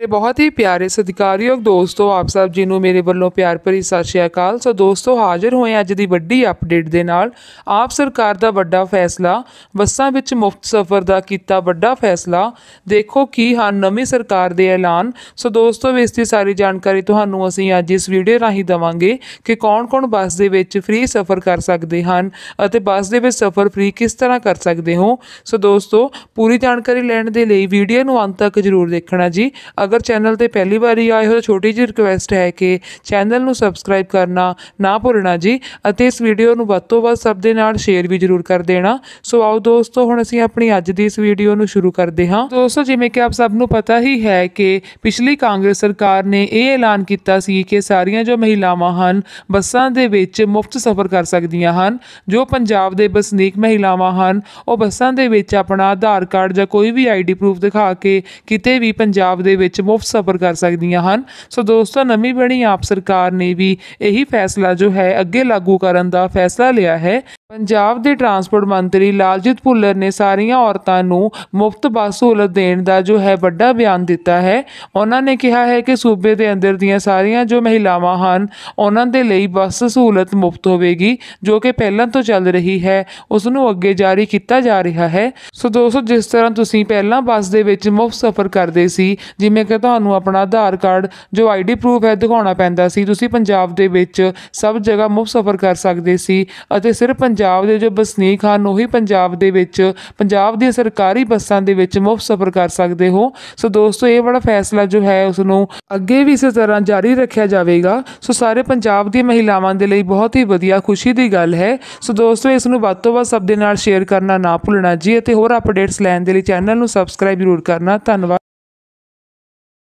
ਤੇ ਬਹੁਤ ਹੀ ਪਿਆਰੇ ਸਤਿਕਾਰਯੋਗ ਦੋਸਤੋ ਆਪ ਸਭ ਜੀ ਨੂੰ ਮੇਰੇ ਵੱਲੋਂ ਪਿਆਰ ਭਰੀ ਸਤਿ ਸ਼੍ਰੀ ਅਕਾਲ ਸੋ ਦੋਸਤੋ ਹਾਜ਼ਰ ਹੋਏ ਅੱਜ ਦੀ ਵੱਡੀ ਅਪਡੇਟ ਦੇ ਨਾਲ ਆਪ ਸਰਕਾਰ ਦਾ ਵੱਡਾ ਫੈਸਲਾ ਬੱਸਾਂ ਵਿੱਚ ਮੁਫਤ ਸਫ਼ਰ ਦਾ ਕੀਤਾ ਵੱਡਾ ਫੈਸਲਾ ਦੇਖੋ ਕੀ ਹਨ ਨਵੀਂ ਸਰਕਾਰ ਦੇ ਐਲਾਨ ਸੋ ਦੋਸਤੋ ਇਸ ਦੀ ਸਾਰੀ ਜਾਣਕਾਰੀ ਤੁਹਾਨੂੰ ਅਸੀਂ ਅੱਜ ਇਸ ਵੀਡੀਓ ਰਾਹੀਂ ਦਵਾਂਗੇ ਕਿ ਕੌਣ-ਕੌਣ ਬੱਸ ਦੇ ਵਿੱਚ ਫ੍ਰੀ ਸਫ਼ਰ ਕਰ ਸਕਦੇ ਹਨ ਅਤੇ ਬੱਸ ਦੇ ਵਿੱਚ ਸਫ਼ਰ ਫ੍ਰੀ ਕਿਸ ਤਰ੍ਹਾਂ ਕਰ ਸਕਦੇ ਹੋ ਸੋ ਦੋਸਤੋ ਪੂਰੀ ਜਾਣਕਾਰੀ ਲੈਣ ਦੇ ਲਈ ਵੀਡੀਓ ਨੂੰ ਅੰਤ ਤੱਕ ਜ਼ਰੂਰ ਦੇਖਣਾ ਜੀ ਅਗਰ ਚੈਨਲ ਤੇ ਪਹਿਲੀ ਵਾਰੀ ਆਏ ਹੋ ਤਾਂ ਛੋਟੀ ਜਿਹੀ ਰਿਕੁਐਸਟ ਹੈ ਕਿ ਚੈਨਲ ਨੂੰ ਸਬਸਕ੍ਰਾਈਬ ਕਰਨਾ ਨਾ ਭੁੱਲਣਾ ਜੀ ਅਤੇ ਇਸ ਵੀਡੀਓ ਨੂੰ ਵੱਧ ਤੋਂ ਵੱਧ ਸਭ ਦੇ ਨਾਲ ਸ਼ੇਅਰ ਵੀ ਜ਼ਰੂਰ ਕਰ ਦੇਣਾ ਸੋ ਆਓ ਦੋਸਤੋ ਹੁਣ ਅਸੀਂ ਆਪਣੀ ਅੱਜ ਦੀ ਇਸ ਵੀਡੀਓ ਨੂੰ ਸ਼ੁਰੂ ਕਰਦੇ ਹਾਂ ਦੋਸਤੋ ਜਿਵੇਂ ਕਿ ਆਪ ਸਭ ਨੂੰ ਪਤਾ ਹੀ ਹੈ ਕਿ ਪਿਛਲੀ ਕਾਂਗਰਸ ਸਰਕਾਰ ਨੇ ਇਹ ਐਲਾਨ ਕੀਤਾ ਸੀ ਕਿ ਸਾਰੀਆਂ ਜੋ ਮਹਿਲਾਵਾਂ ਹਨ ਬੱਸਾਂ ਦੇ ਵਿੱਚ ਮੁਫਤ ਸਫ਼ਰ ਕਰ ਸਕਦੀਆਂ ਹਨ ਜੋ ਪੰਜਾਬ ਦੇ ਬਸਨੀਕ ਮਹਿਲਾਵਾਂ ਹਨ ਉਹ ਬੱਸਾਂ ਦੇ ਵਿੱਚ ਆਪਣਾ ਆਧਾਰ ਕਾਰਡ ਜਾਂ ਕੋਈ ਵੀ ਆਈਡੀ ਪ੍ਰੂਫ ਦਿਖਾ ਕੇ ਕਿਤੇ ਵੀ ਪੰਜਾਬ ਦੇ ਵਿੱਚ ਮੁਫਤ ਸਫ਼ਰ ਕਰ ਸਕਦੀਆਂ ਹਨ ਸੋ ਦੋਸਤੋ ਨਵੀਂ ਬਣੀ ਆਪ ਸਰਕਾਰ ਨੇ ਵੀ ਇਹੀ ਫੈਸਲਾ ਜੋ ਹੈ ਅੱਗੇ ਲਾਗੂ ਕਰਨ ਦਾ ਫੈਸਲਾ ਲਿਆ ਹੈ ਪੰਜਾਬ ਦੇ ਟਰਾਂਸਪੋਰਟ ਮੰਤਰੀ ਲਾਲਜੀਤ ਭੁੱਲਰ ਨੇ ਸਾਰੀਆਂ ਔਰਤਾਂ ਨੂੰ ਮੁਫਤ ਬੱਸ ਸਹੂਲਤ ਦੇਣ ਦਾ ਜੋ ਹੈ ਵੱਡਾ ਬਿਆਨ ਦਿੱਤਾ ਹੈ ਉਹਨਾਂ ਨੇ ਕਿਹਾ ਹੈ ਕਿ ਸੂਬੇ ਦੇ ਅੰਦਰ ਦੀਆਂ ਸਾਰੀਆਂ ਜੋ ਮਹਿਲਾਵਾਂ ਹਨ ਉਹਨਾਂ ਦੇ ਲਈ ਬੱਸ ਸਹੂਲਤ ਮੁਫਤ ਹੋਵੇਗੀ ਜੋ ਕਿ ਪਹਿਲਾਂ ਤੋਂ ਚੱਲ ਰਹੀ ਹੈ ਉਸ ਨੂੰ ਅੱਗੇ ਜਾਰੀ ਕੀਤਾ ਜਾ ਰਿਹਾ ਹੈ ਸੋ ਦੋਸਤੋ ਜਿਸ ਤਰ੍ਹਾਂ ਤੁਸੀਂ ਪਹਿਲਾਂ ਬੱਸ ਦੇ ਵਿੱਚ ਮੁਫਤ ਸਫ਼ਰ ਕਰਦੇ ਸੀ ਜਿਵੇਂ ਕਿ ਤੁਹਾਨੂੰ ਆਪਣਾ ਆਧਾਰ ਕਾਰਡ ਜੋ ਆਈਡੀ ਪ੍ਰੂਫ ਹੈ ਦਿਖਾਉਣਾ ਪੈਂਦਾ ਸੀ ਤੁਸੀਂ ਪੰਜਾਬ ਦੇ ਵਿੱਚ ਸਭ ਜਗ੍ਹਾ ਮੁਫਤ ਸਫ਼ਰ ਕਰ ਸਕਦੇ ਸੀ ਅਤੇ ਸਿਰਫ ਪੰਜਾਬ ਦੇ ਜੋ ਵਸਨੀਕ ਹਨ ਉਹੀ ਪੰਜਾਬ ਦੇ ਵਿੱਚ ਪੰਜਾਬ ਦੀਆਂ ਸਰਕਾਰੀ ਬੱਸਾਂ ਦੇ ਵਿੱਚ ਮੁਫਤ ਸਫ਼ਰ ਕਰ ਸਕਦੇ ਹੋ ਸੋ ਦੋਸਤੋ ਇਹ ਬੜਾ ਫੈਸਲਾ ਜੋ ਹੈ ਉਸ ਨੂੰ ਅੱਗੇ ਵੀ ਇਸੇ ਤਰ੍ਹਾਂ ਜਾਰੀ ਰੱਖਿਆ ਜਾਵੇਗਾ ਸੋ ਸਾਰੇ ਪੰਜਾਬ ਦੀਆਂ ਮਹਿਲਾਵਾਂ ਦੇ ਲਈ ਬਹੁਤ ਹੀ ਵਧੀਆ ਖੁਸ਼ੀ ਦੀ ਗੱਲ ਹੈ ਸੋ ਦੋਸਤੋ ਇਸ ਨੂੰ ਵੱਧ ਤੋਂ ਵੱਧ ਸਭ ਦੇ ਨਾਲ ਸ਼ੇਅਰ ਕਰਨਾ ਨਾ ਭੁੱਲਣਾ ਜੀ ਅਤੇ ਹੋਰ ਅਪਡੇਟਸ ਲੈਣ ਦੇ ਲਈ ਚੈਨਲ ਨੂੰ ਸਬਸਕ੍ਰਾਈਬ ਜ਼ਰੂਰ ਕਰਨਾ ਧੰਨਵਾਦ